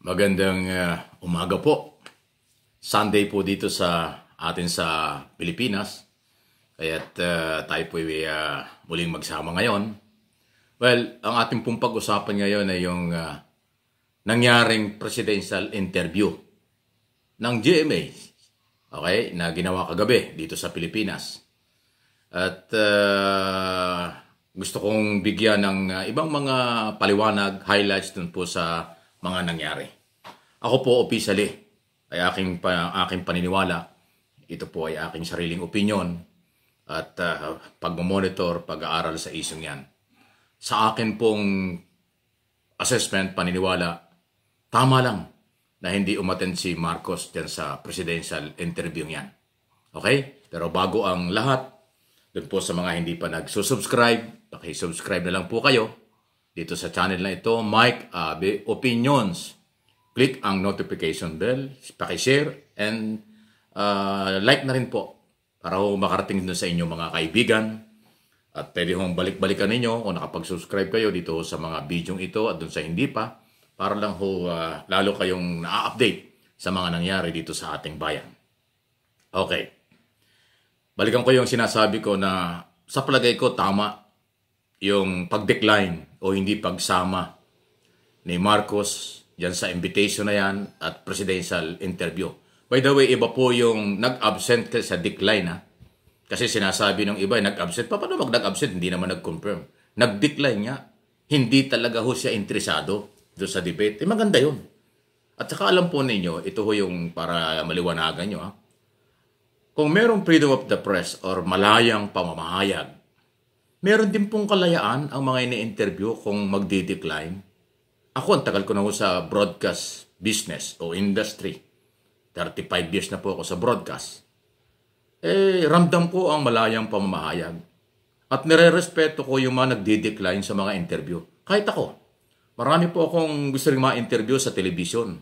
Magandang uh, umaga po. Sunday po dito sa atin sa Pilipinas. Kaya't uh, tayo po ay uh, muling magsama ngayon. Well, ang ating pong pag-usapan ngayon ay yung uh, nangyaring presidential interview ng GMA. Okay, na ginawa kagabi dito sa Pilipinas. At uh, gusto kong bigyan ng uh, ibang mga paliwanag, highlights dun po sa mga nangyari. Ako po officially ay aking, aking paniniwala, ito po ay aking sariling opinion at uh, ah, pagmamonitor, pag-aaral sa isong yan. Sa akin pong assessment, paniniwala, tama lang na hindi umatend si Marcos dyan sa presidential interview yan. Okay? Pero bago ang lahat, doon po sa mga hindi pa nagsusubscribe, subscribe na lang po kayo dito sa channel na ito, Mike Abe Opinions. Click ang notification bell, pakishare, and uh, like na rin po para ho makarating din sa inyo mga kaibigan. At pwede hong balik-balikan ninyo o nakapag-subscribe kayo dito sa mga video ito at dun sa hindi pa para lang ho uh, lalo kayong na-update sa mga nangyari dito sa ating bayan. Okay. Balikan ko yung sinasabi ko na sa palagay ko tama yung pag-decline o hindi pagsama ni Marcos dyan sa invitation na yan at presidential interview. By the way, iba po yung nag-absent sa decline ha. Kasi sinasabi ng iba, nag-absent pa. Paano mag nag-absent? Hindi naman nag-confirm. Nag-decline niya. Hindi talaga ho siya interesado doon sa debate. Eh maganda yun. At saka alam po ninyo, ito ho yung para maliwanagan nyo ha. Kung merong freedom of the press or malayang pamamahayag Meron din pong kalayaan ang mga ini-interview kung magdi-decline. Ako, ang tagal ko na ako sa broadcast business o industry. 35 years na po ako sa broadcast. Eh, ramdam ko ang malayang pamamahayag. At nire-respeto ko yung mga nagdi-decline sa mga interview. Kahit ako, marami po akong gusto rin ma-interview sa television.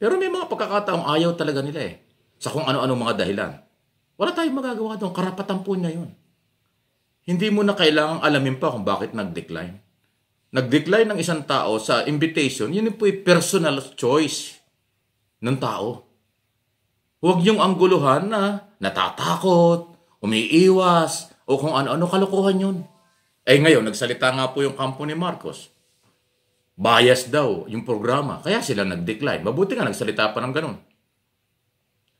Pero may mga pagkakataong ayaw talaga nila eh. Sa kung ano-ano mga dahilan. Wala tayong magagawa doon. Karapatan po niya yun hindi mo na kailangang alamin pa kung bakit nag-decline. Nag-decline ng isang tao sa invitation, yun po yung personal choice ng tao. Huwag niyong angguluhan na natatakot, umiiwas, o kung ano-ano kalokohan yun. Eh ngayon, nagsalita nga po yung kampo ni Marcos. Bias daw yung programa, kaya sila nag-decline. Mabuti nga nagsalita pa ng ganun.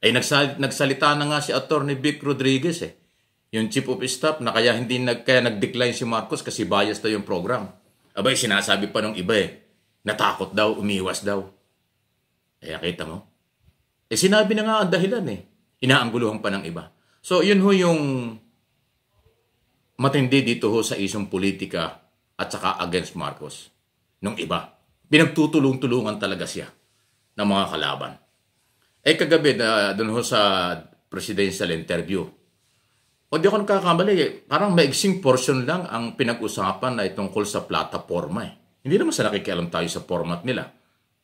Eh nagsalita na nga si Attorney Vic Rodriguez eh yung chief of staff na kaya hindi nag, kaya nag-decline si Marcos kasi biased daw yung program. Abay, sinasabi pa ng iba eh. Natakot daw, umiwas daw. Eh, kita mo? Eh, sinabi na nga ang dahilan eh. Inaangguluhan pa ng iba. So, yun ho yung matindi dito ho sa isong politika at saka against Marcos. Nung iba. Pinagtutulong-tulungan talaga siya ng mga kalaban. Eh, kagabi, uh, doon ho sa presidential interview, o di ako nagkakamali, eh, parang maigsing portion lang ang pinag-usapan na tungkol sa plataforma. Eh. Hindi naman sa nakikialam tayo sa format nila.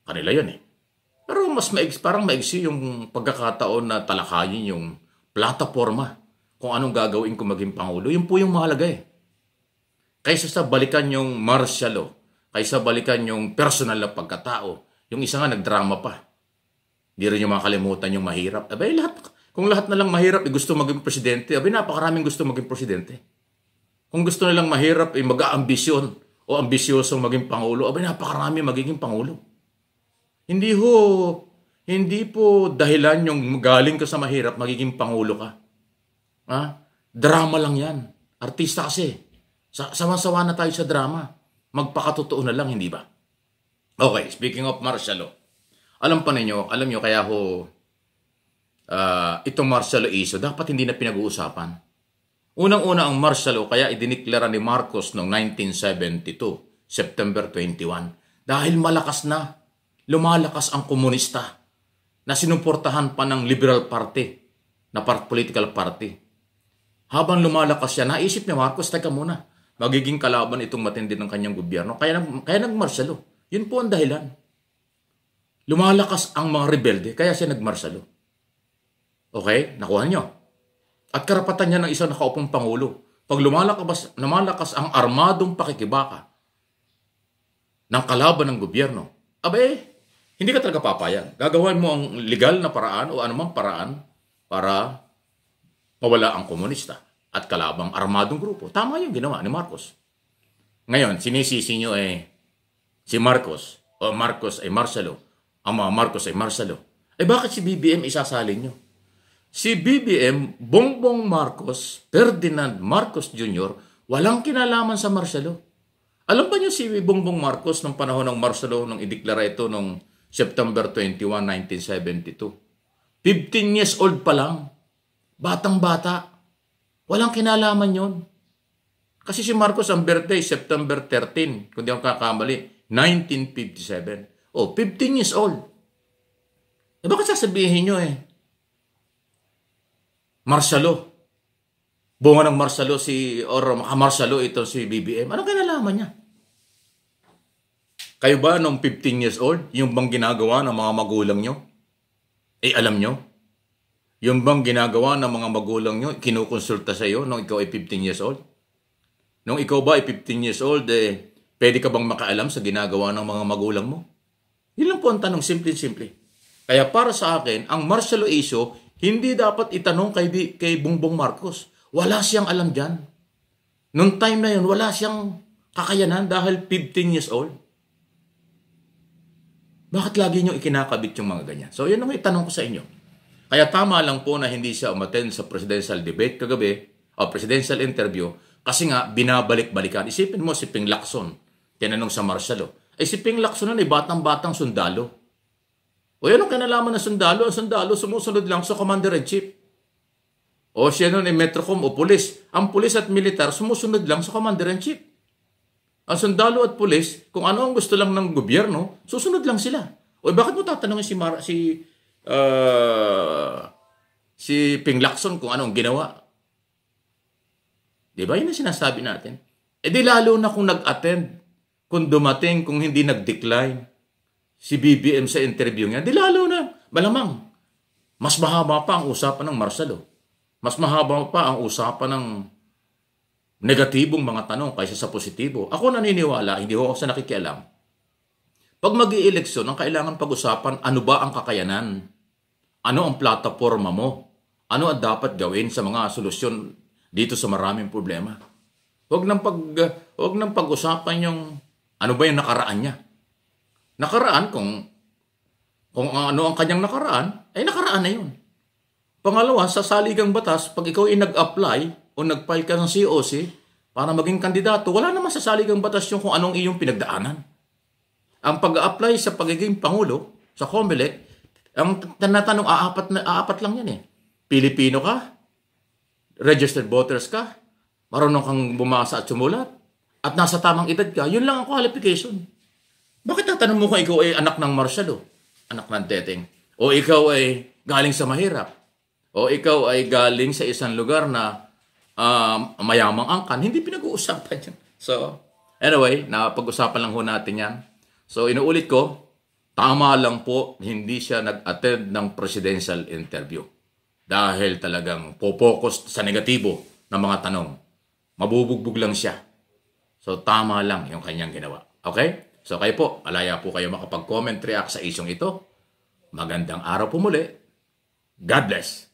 Kanila yun eh. Pero mas maig, parang maigsi yung pagkakataon na talakayin yung plataforma kung anong gagawin kung maging Pangulo. Yun po yung mahalaga eh. Kaysa sa balikan yung marsyalo, kaysa balikan yung personal na pagkatao, yung isa nga nagdrama pa. Hindi rin yung makalimutan yung mahirap. Abay, lahat kung lahat na lang mahirap, eh, gusto maging presidente, abay napakaraming gusto maging presidente. Kung gusto nilang mahirap, eh, mag-aambisyon o ambisyosong maging pangulo, abay napakaraming magiging pangulo. Hindi ho, hindi po dahilan yung galing ka sa mahirap, magiging pangulo ka. Ha? Drama lang yan. Artista kasi. Sa Sama-sawa na tayo sa drama. Magpakatotoo na lang, hindi ba? Okay, speaking of martial law. Alam pa ninyo, alam nyo, kaya ho, uh, itong Marcelo Iso, dapat hindi na pinag-uusapan. Unang-una ang martial law kaya idiniklara ni Marcos noong 1972, September 21, dahil malakas na, lumalakas ang komunista na sinuportahan pa ng Liberal Party na part political party. Habang lumalakas siya, naisip ni Marcos, teka muna, magiging kalaban itong matindi ng kanyang gobyerno. Kaya, nag, kaya nagmarsalo. Yun po ang dahilan. Lumalakas ang mga rebelde, kaya siya nagmarsalo. Okay? Nakuha niyo. At karapatan niya ng isang nakaupong pangulo. Pag lumalakas, lumalakas ang armadong pakikibaka ng kalaban ng gobyerno, abe, hindi ka talaga papayan. Gagawin mo ang legal na paraan o anumang paraan para mawala ang komunista at kalabang armadong grupo. Tama yung ginawa ni Marcos. Ngayon, sinisisi nyo eh si Marcos o Marcos ay Marcelo. Ang mga Marcos ay Marcelo. Eh bakit si BBM isasalin nyo? si BBM Bongbong Marcos, Ferdinand Marcos Jr., walang kinalaman sa Marcelo. Alam ba niyo si Bongbong Marcos nung panahon ng Marcelo nung ideklara ito nung September 21, 1972? 15 years old pa lang. Batang-bata. Walang kinalaman yon. Kasi si Marcos ang birthday September 13, kung di ako kakamali, 1957. Oh, 15 years old. E eh, bakit sasabihin nyo eh, Marshalo. Bunga ng Marshalo si, or ah, Marshalo ito si BBM. Ano kinalaman niya? Kayo ba nung 15 years old, yung bang ginagawa ng mga magulang nyo? Eh alam nyo? Yung bang ginagawa ng mga magulang nyo, kinukonsulta sa iyo nung ikaw ay 15 years old? Nung ikaw ba ay 15 years old, eh, pwede ka bang makaalam sa ginagawa ng mga magulang mo? Yun lang po ang tanong, simple-simple. Kaya para sa akin, ang martial law issue, hindi dapat itanong kay, kay Bongbong Marcos. Wala siyang alam dyan. Noong time na yun, wala siyang kakayanan dahil 15 years old. Bakit lagi niyong ikinakabit yung mga ganyan? So, yun ang itanong ko sa inyo. Kaya tama lang po na hindi siya umaten sa presidential debate kagabi o presidential interview kasi nga binabalik-balikan. Isipin mo si Ping Lacson, tinanong sa Marcelo. Eh si Ping Lacson na ay eh, batang-batang sundalo. O yan ang kinalaman ng sundalo. Ang sundalo sumusunod lang sa commander-in-chief. O siya nun ay metrocom o pulis. Ang pulis at militar sumusunod lang sa commander-in-chief. Ang sundalo at pulis, kung ano ang gusto lang ng gobyerno, susunod lang sila. O bakit mo tatanungin si, Mar- si, uh, si Ping Lacson kung anong ginawa? Di ba? Yun ang sinasabi natin. E di lalo na kung nag-attend, kung dumating, kung hindi nag-decline si BBM sa interview niya, di lalo na, malamang, mas mahaba pa ang usapan ng Marcelo. Oh. Mas mahaba pa ang usapan ng negatibong mga tanong kaysa sa positibo. Ako naniniwala, hindi ako sa nakikialam. Pag mag eleksyon ang kailangan pag-usapan, ano ba ang kakayanan? Ano ang plataforma mo? Ano ang dapat gawin sa mga solusyon dito sa maraming problema? Huwag nang pag huwag nang pag-usapan yung ano ba yung nakaraan niya nakaraan kung kung ano ang kanyang nakaraan, ay nakaraan na yun. Pangalawa, sa saligang batas, pag ikaw ay nag-apply o nag-file ka ng COC para maging kandidato, wala naman sa saligang batas yung kung anong iyong pinagdaanan. Ang pag-apply sa pagiging pangulo sa COMELEC, ang tanatanong aapat na aapat lang yan eh. Pilipino ka, registered voters ka, marunong kang bumasa at sumulat, at nasa tamang edad ka, yun lang ang qualification. Bakit tatanong mo kung ikaw ay anak ng Marcelo? Anak ng Teteng. O ikaw ay galing sa mahirap. O ikaw ay galing sa isang lugar na um, mayamang angkan. Hindi pinag-uusapan yan. So, anyway, napag-usapan lang ho natin yan. So, inuulit ko, tama lang po hindi siya nag-attend ng presidential interview. Dahil talagang po-focus sa negatibo ng mga tanong. Mabubugbog lang siya. So, tama lang yung kanyang ginawa. Okay? So kayo po, alaya po kayo makapag-comment, react sa isyong ito. Magandang araw po muli. God bless!